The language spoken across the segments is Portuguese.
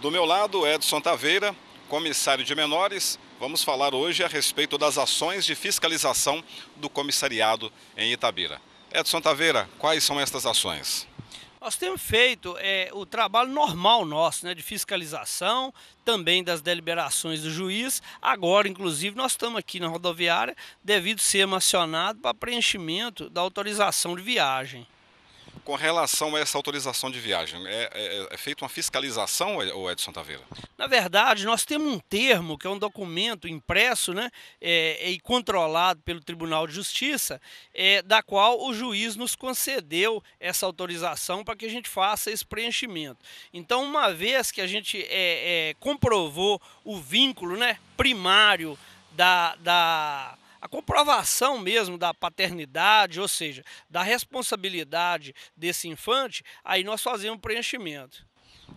Do meu lado, Edson Taveira, comissário de menores. Vamos falar hoje a respeito das ações de fiscalização do comissariado em Itabira. Edson Taveira, quais são estas ações? Nós temos feito é, o trabalho normal nosso, né, de fiscalização, também das deliberações do juiz. Agora, inclusive, nós estamos aqui na rodoviária, devido ser acionado para preenchimento da autorização de viagem com relação a essa autorização de viagem? É, é, é feita uma fiscalização, é, ou Edson Taveira? Na verdade, nós temos um termo, que é um documento impresso né, é, e controlado pelo Tribunal de Justiça, é, da qual o juiz nos concedeu essa autorização para que a gente faça esse preenchimento. Então, uma vez que a gente é, comprovou o vínculo né, primário da, da a comprovação mesmo da paternidade, ou seja, da responsabilidade desse infante, aí nós fazemos preenchimento.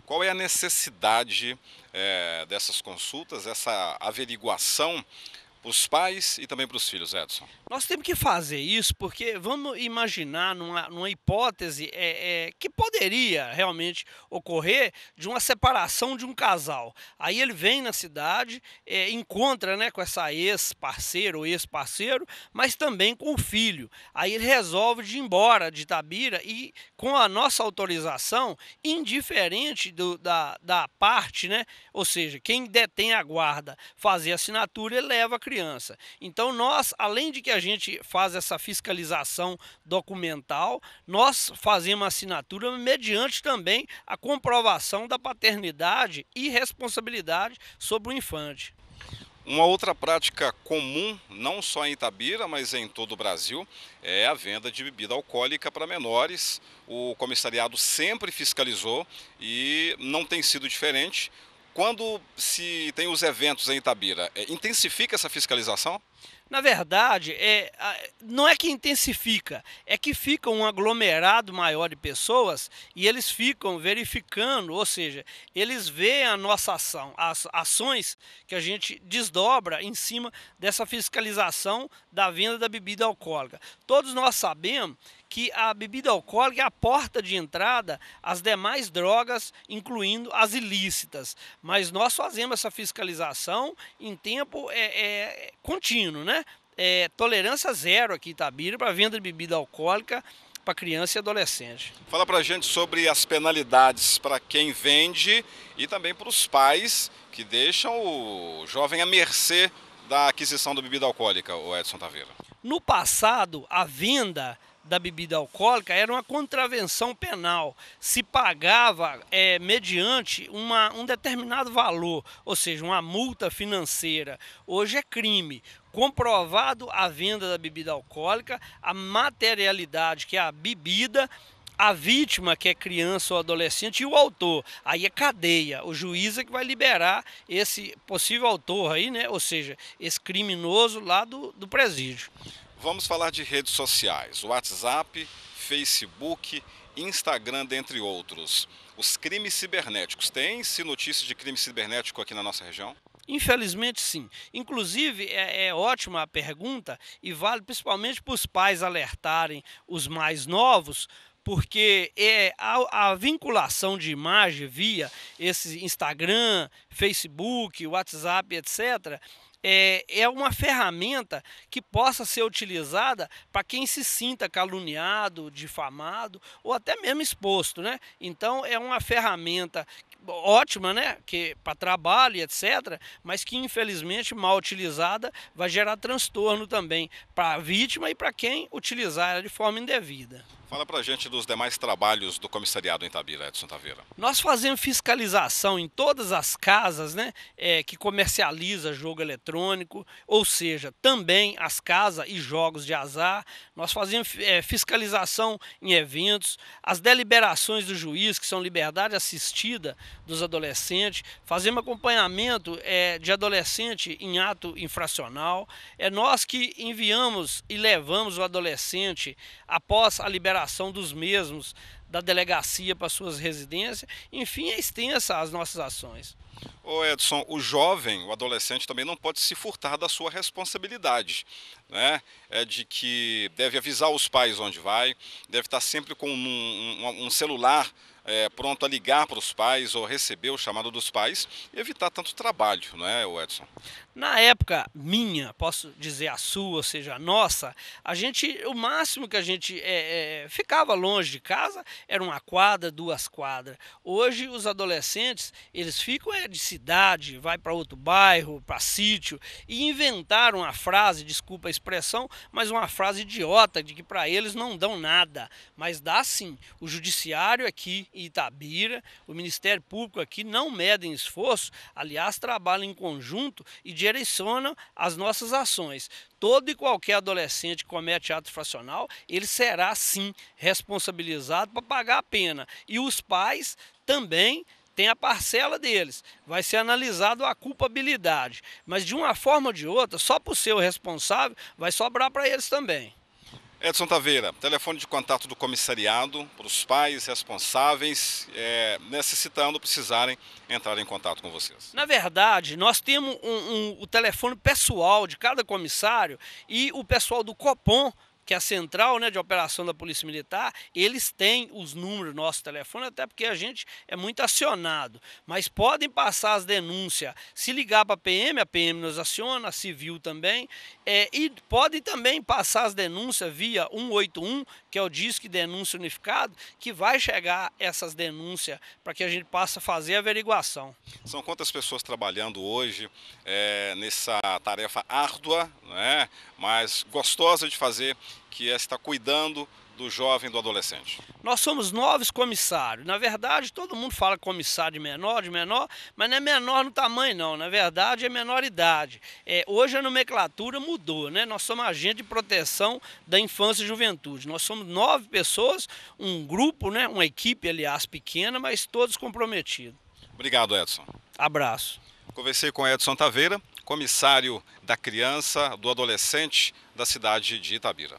Qual é a necessidade é, dessas consultas, essa averiguação os pais e também para os filhos, Edson? Nós temos que fazer isso porque vamos imaginar numa, numa hipótese é, é, que poderia realmente ocorrer de uma separação de um casal. Aí ele vem na cidade, é, encontra né, com essa ex-parceira ou ex-parceiro, mas também com o filho. Aí ele resolve de ir embora de Itabira e, com a nossa autorização, indiferente do, da, da parte, né, ou seja, quem detém a guarda fazer a assinatura, ele leva a criança criança. Então nós, além de que a gente faz essa fiscalização documental, nós fazemos a assinatura mediante também a comprovação da paternidade e responsabilidade sobre o infante. Uma outra prática comum, não só em Itabira, mas em todo o Brasil, é a venda de bebida alcoólica para menores. O comissariado sempre fiscalizou e não tem sido diferente. Quando se tem os eventos em Itabira, é, intensifica essa fiscalização? Na verdade, é, não é que intensifica, é que fica um aglomerado maior de pessoas e eles ficam verificando, ou seja, eles veem a nossa ação, as ações que a gente desdobra em cima dessa fiscalização da venda da bebida alcoólica. Todos nós sabemos que a bebida alcoólica é a porta de entrada às demais drogas, incluindo as ilícitas. Mas nós fazemos essa fiscalização em tempo é, é contínuo, né? É, tolerância zero aqui em Itabira para venda de bebida alcoólica para criança e adolescente. Fala para a gente sobre as penalidades para quem vende e também para os pais que deixam o jovem à mercê da aquisição da bebida alcoólica, o Edson Taveira. No passado, a venda da bebida alcoólica era uma contravenção penal. Se pagava é, mediante uma, um determinado valor, ou seja, uma multa financeira. Hoje é crime. Comprovado a venda da bebida alcoólica, a materialidade que é a bebida a vítima, que é criança ou adolescente, e o autor. Aí é cadeia. O juiz é que vai liberar esse possível autor aí, né? Ou seja, esse criminoso lá do, do presídio. Vamos falar de redes sociais: WhatsApp, Facebook, Instagram, dentre outros. Os crimes cibernéticos. Tem-se notícias de crime cibernético aqui na nossa região? Infelizmente, sim. Inclusive, é, é, ótima a pergunta e vale principalmente para os pais alertarem os mais novos porque é a, a, vinculação de imagem via esse Instagram, Facebook, WhatsApp, etc. É, é uma ferramenta que possa ser utilizada para quem se sinta caluniado, difamado ou até mesmo exposto, né? Então é uma ferramenta ótima, né? Que para trabalho, etc. Mas que infelizmente mal utilizada vai gerar transtorno também para a vítima e para quem utilizar ela de forma indevida. Fala pra gente dos demais trabalhos do comissariado em Tabira, Edson Taveira. Nós fazemos fiscalização em todas as casas né, é, que comercializa jogo eletrônico, ou seja, também as casas e jogos de azar. Nós fazemos é, fiscalização em eventos, as deliberações do juiz, que são liberdade assistida dos adolescentes, fazemos acompanhamento é, de adolescente em ato infracional. É nós que enviamos e levamos o adolescente após a liberação deslocação dos mesmos da delegacia para suas residências. Enfim, é extensa as nossas ações. Ô Edson, o jovem, o adolescente também não pode se furtar da sua responsabilidade, né? É de que deve avisar os pais onde vai, deve estar sempre com um, um, um celular é, pronto a ligar para os pais ou receber o chamado dos pais e evitar tanto trabalho, não é, Edson? Na época minha, posso dizer a sua, ou seja, a nossa, a gente, o máximo que a gente é, é, ficava longe de casa era uma quadra, duas quadras. Hoje os adolescentes, eles ficam é, de cidade, vai para outro bairro, para sítio, e inventaram uma frase, desculpa a expressão, mas uma frase idiota de que para eles não dão nada, mas dá sim. O judiciário aqui e Itabira. O Ministério Público aqui não medem esforço, aliás, trabalha em conjunto e direciona as nossas ações. Todo e qualquer adolescente que comete ato fracional, ele será sim responsabilizado para pagar a pena. E os pais também tem a parcela deles. Vai ser analisado a culpabilidade. Mas de uma forma ou de outra, só por ser o responsável, vai sobrar para eles também. Edson Taveira, telefone de contato do comissariado para os pais responsáveis, é, necessitando, precisarem entrar em contato com vocês. Na verdade, nós temos um, um, o telefone pessoal de cada comissário e o pessoal do Copom que é a central né, de operação da Polícia Militar, eles têm os números do nosso telefone, até porque a gente é muito acionado. Mas podem passar as denúncias. Se ligar para a PM, a PM nos aciona, a Civil também. É, e podem também passar as denúncias via 181, que é o Disque Denúncia Unificado, que vai chegar essas denúncias para que a gente possa fazer a averiguação. São quantas pessoas trabalhando hoje é, nessa tarefa árdua, né, mas gostosa de fazer que é estar cuidando do jovem, do adolescente? Nós somos novos comissários. Na verdade, todo mundo fala comissário de menor, de menor, mas não é menor no tamanho, não. Na verdade, é menoridade. É, hoje a nomenclatura mudou, né? Nós somos agente de proteção da infância e juventude. Nós somos nove pessoas, um grupo, né? uma equipe, aliás, pequena, mas todos comprometidos. Obrigado, Edson. Abraço. Conversei com Edson Taveira, comissário da criança, do adolescente da cidade de Itabira.